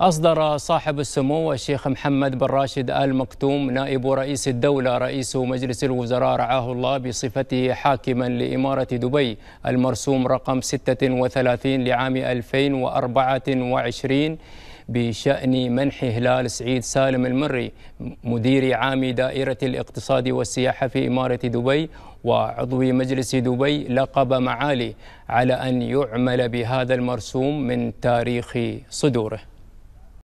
أصدر صاحب السمو الشيخ محمد بن راشد آل مكتوم نائب رئيس الدولة رئيس مجلس الوزراء رعاه الله بصفته حاكما لإمارة دبي المرسوم رقم 36 لعام 2024 بشأن منح هلال سعيد سالم المري مدير عام دائرة الاقتصاد والسياحة في إمارة دبي وعضو مجلس دبي لقب معالي على أن يعمل بهذا المرسوم من تاريخ صدوره